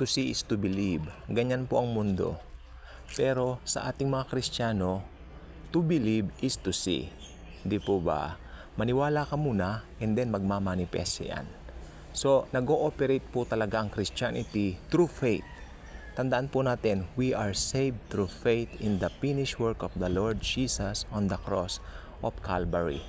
to see is to believe. Ganyan po ang mundo. Pero sa ating mga Kristiyano, to believe is to see. Di po ba? Maniwala ka muna and then magmamanifest yan. So, nag-ooperate po talaga ang Christianity through faith. Tandaan po natin, we are saved through faith in the finished work of the Lord Jesus on the cross of Calvary.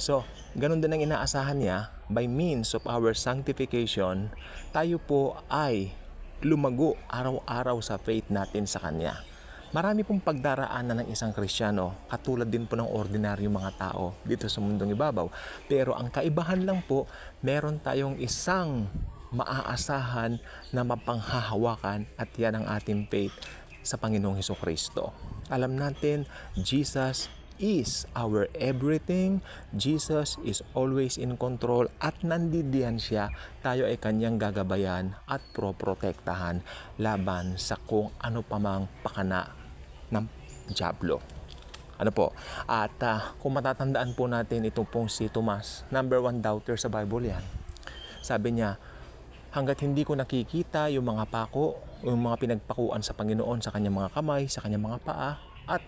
So, ganun din ang inaasahan niya by means of our sanctification, tayo po ay lumago araw-araw sa faith natin sa Kanya. Marami pong pagdaraanan ng isang Kristiyano, katulad din po ng ordinaryong mga tao dito sa mundong ibabaw. Pero ang kaibahan lang po, meron tayong isang maaasahan na mapanghahawakan at yan ang ating faith sa Panginoong Heso Kristo. Alam natin, Jesus is our everything. Jesus is always in control at nandidiyan siya. Tayo ay kanyang gagabayan at pro laban sa kung ano pamang pakana ng Diablo. Ano po? At uh, kung matatandaan po natin ito pong si Tomas, number one doubter sa Bible yan. Sabi niya, hanggat hindi ko nakikita yung mga pako, yung mga pinagpakuan sa Panginoon sa kanyang mga kamay, sa kanyang mga paa, at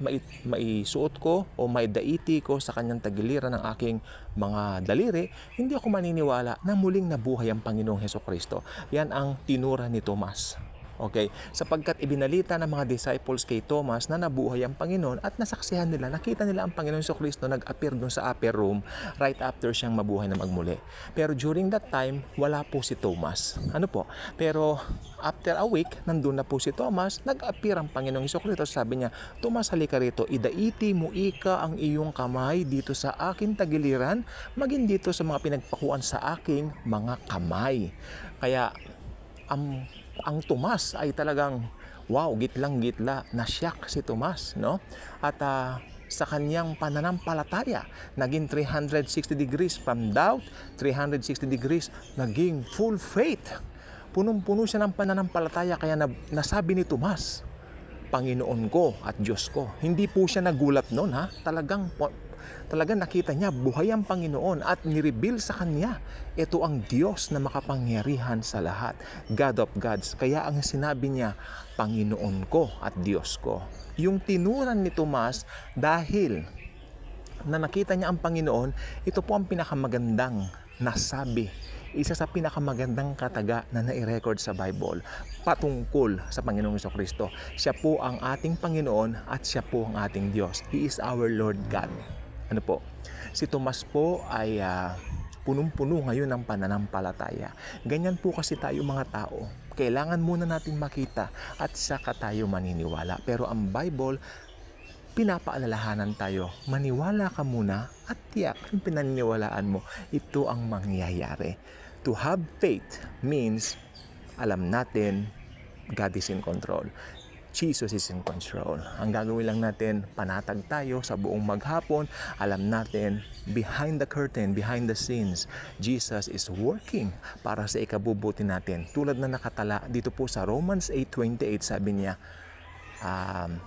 maisuot ko o maidaiti ko sa kanyang tagiliran ng aking mga daliri, hindi ako maniniwala na muling nabuhay ang Panginoong Heso Kristo. Yan ang tinura ni Tomas. Okay? Sapagkat ibinalita ng mga disciples kay Thomas na nabuhay ang Panginoon at nasaksihan nila, nakita nila ang Panginoon sa Kristo nag-appear dun sa upper room right after siyang mabuhay na magmuli. Pero during that time, wala po si Thomas. Ano po? Pero after a week, nandun na po si Thomas, nag-appear ang Panginoong Kristo. Sabi niya, Thomas, halika rito, idaiti mo ika ang iyong kamay dito sa akin tagiliran, maging dito sa mga pinagpakuan sa aking mga kamay. Kaya ang um, ang Tomas ay talagang wow, gitlang gitla, nasyak si Tomas, no? At uh, sa kanyang pananampalataya, naging 360 degrees from doubt, 360 degrees, naging full faith. Punong-puno siya ng pananampalataya kaya na, nasabi ni Tomas, Panginoon ko at Diyos ko. Hindi po siya nagulat noon ha, talagang talaga nakita niya buhay ang Panginoon at nireveal sa kanya ito ang Diyos na makapangyarihan sa lahat. God of Gods. Kaya ang sinabi niya, Panginoon ko at Diyos ko. Yung tinuran ni Tomas dahil na nakita niya ang Panginoon, ito po ang pinakamagandang nasabi isa sa pinakamagandang kataga na nai-record sa Bible patungkol sa Panginoong Iso Kristo. Siya po ang ating Panginoon at siya po ang ating Diyos. He is our Lord God. Ano po? Si Tomas po ay uh, punong-puno ngayon ng pananampalataya. Ganyan po kasi tayo mga tao. Kailangan muna natin makita at saka tayo maniniwala. Pero ang Bible, pinapaalalahanan tayo, maniwala ka muna at tiyak yung pinaniniwalaan mo, ito ang mangyayari. To have faith means alam natin God is in control. Jesus is in control. Ang gagawin lang natin, panatag tayo sa buong maghapon. Alam natin, behind the curtain, behind the scenes, Jesus is working para sa ikabubuti natin. Tulad na nakatala dito po sa Romans 8.28, sabi niya, um,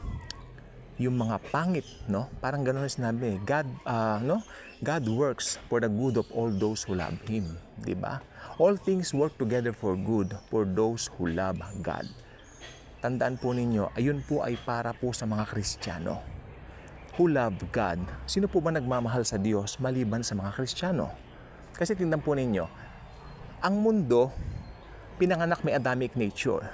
yung mga pangit, no? Parang ganoon sinabi, God, uh, no? God works for the good of all those who love Him, di ba? All things work together for good for those who love God tandaan po ninyo, ayun po ay para po sa mga Kristiyano who love God. Sino po ba nagmamahal sa Diyos maliban sa mga Kristiyano? Kasi tingnan po ninyo, ang mundo, pinanganak may Adamic nature.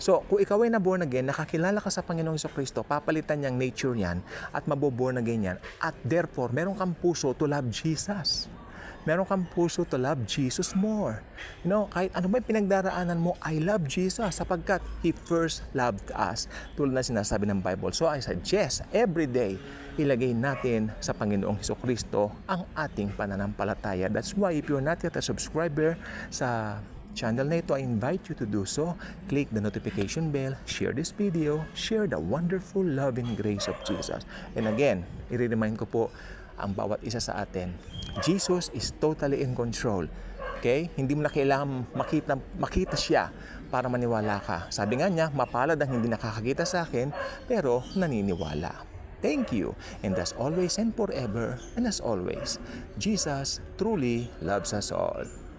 So, kung ikaw ay naborn again, nakakilala ka sa Panginoong Kristo, papalitan niyang nature niyan at maboborn again yan. At therefore, meron kang puso to love Jesus meron kang puso to love Jesus more. You know, kahit ano may pinagdaraanan mo, I love Jesus sapagkat He first loved us. Tulad na sinasabi ng Bible. So I suggest every day, ilagay natin sa Panginoong Heso Kristo ang ating pananampalataya. That's why if you're not yet a subscriber sa channel na ito, I invite you to do so. Click the notification bell, share this video, share the wonderful love and grace of Jesus. And again, i-remind ko po, ang bawat isa sa atin. Jesus is totally in control. Okay? Hindi mo na kailangan makita, makita siya para maniwala ka. Sabi nga niya, mapalad ang hindi nakakakita sa akin, pero naniniwala. Thank you, and as always and forever, and as always, Jesus truly loves us all.